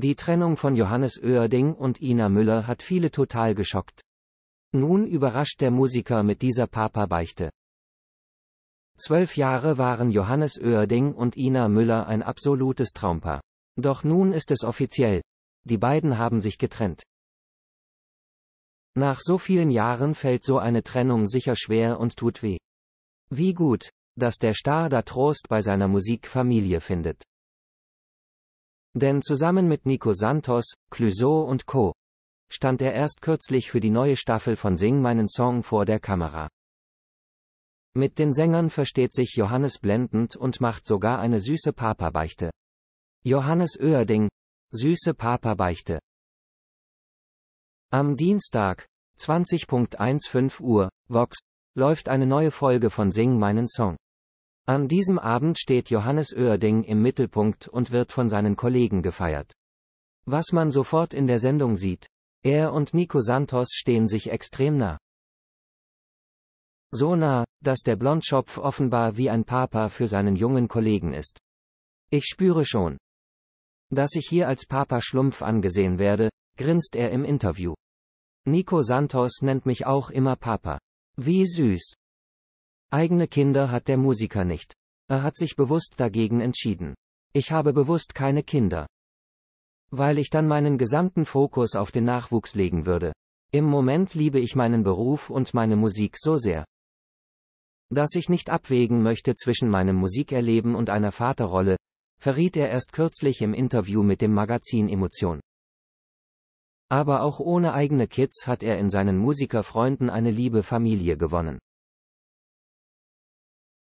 Die Trennung von Johannes Oerding und Ina Müller hat viele total geschockt. Nun überrascht der Musiker mit dieser Papa-Beichte. Zwölf Jahre waren Johannes Oerding und Ina Müller ein absolutes Traumpaar. Doch nun ist es offiziell. Die beiden haben sich getrennt. Nach so vielen Jahren fällt so eine Trennung sicher schwer und tut weh. Wie gut, dass der Star da Trost bei seiner Musikfamilie findet. Denn zusammen mit Nico Santos, Clouseau und Co. stand er erst kürzlich für die neue Staffel von Sing meinen Song vor der Kamera. Mit den Sängern versteht sich Johannes blendend und macht sogar eine süße Papa-Beichte. Johannes Oerding, süße Papa-Beichte. Am Dienstag, 20.15 Uhr, Vox, läuft eine neue Folge von Sing meinen Song. An diesem Abend steht Johannes Oerding im Mittelpunkt und wird von seinen Kollegen gefeiert. Was man sofort in der Sendung sieht. Er und Nico Santos stehen sich extrem nah. So nah, dass der Blondschopf offenbar wie ein Papa für seinen jungen Kollegen ist. Ich spüre schon, dass ich hier als Papa Schlumpf angesehen werde, grinst er im Interview. Nico Santos nennt mich auch immer Papa. Wie süß. Eigene Kinder hat der Musiker nicht. Er hat sich bewusst dagegen entschieden. Ich habe bewusst keine Kinder. Weil ich dann meinen gesamten Fokus auf den Nachwuchs legen würde. Im Moment liebe ich meinen Beruf und meine Musik so sehr, dass ich nicht abwägen möchte zwischen meinem Musikerleben und einer Vaterrolle, verriet er erst kürzlich im Interview mit dem Magazin Emotion. Aber auch ohne eigene Kids hat er in seinen Musikerfreunden eine liebe Familie gewonnen.